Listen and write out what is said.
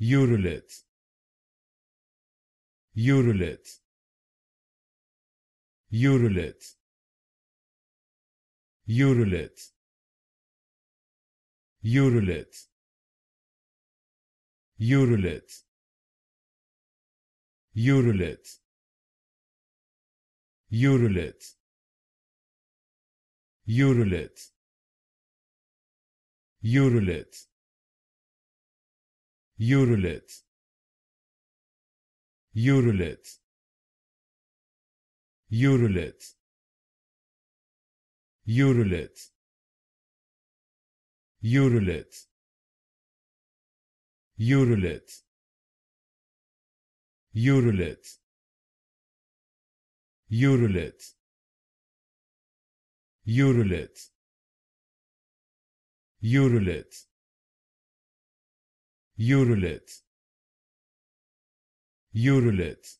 Yürület. Yürület. Yürület. Yürület. Yürület. Yürület. Yürület. Yürület. Yürület. Yürület. Eurolit. Eurolit. Eurolit. Eurolit. Eurolit. Eurolit. Eurolit. Eurolit. Eurolit. Eurolit. Yürület, yürület.